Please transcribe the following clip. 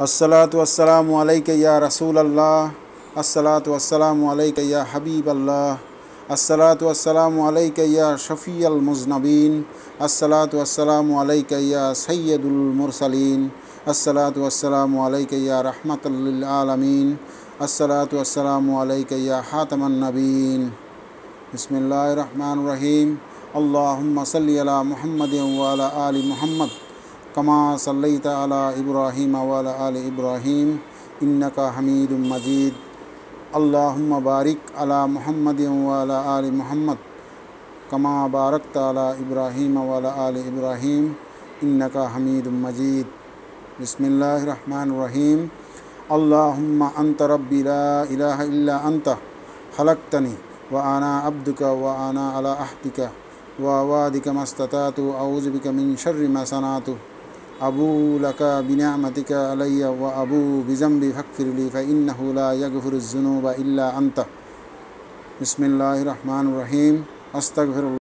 السلّ والسلام السلام یا رسول اللہ السلّ والسلام السلام یا حبیب اللہ السلۃ وسلام علیکہ شفیع المضنبین السلات وسلام علیکہ سید المرسلین السلّ و السلام علیکہ رحمۃ العالمین السلاۃ وسلام علیکہ حاتم النبین بسم اللہ الرحمن الرحیم اللہم صلی علی محمد وعلی آل محمد كما صليت على إبراهيم وعلى آل إبراهيم إنك حميد مجيد اللهم بارك على محمد وعلى آل محمد كما باركت على إبراهيم وعلى آل إبراهيم إنك حميد مجيد بسم الله الرحمن الرحيم اللهم أنت ربي لا إله إلا أنت خلقتني وأنا عبدك وأنا على أحدك ووادك ما استطعت أعوذ بك من شر ما صنعت أبو لك بنعمتك علي وأبو بذنبي فاغفر لي فإنه لا يغفر الذنوب إلا أنت بسم الله الرحمن الرحيم أستغفر الله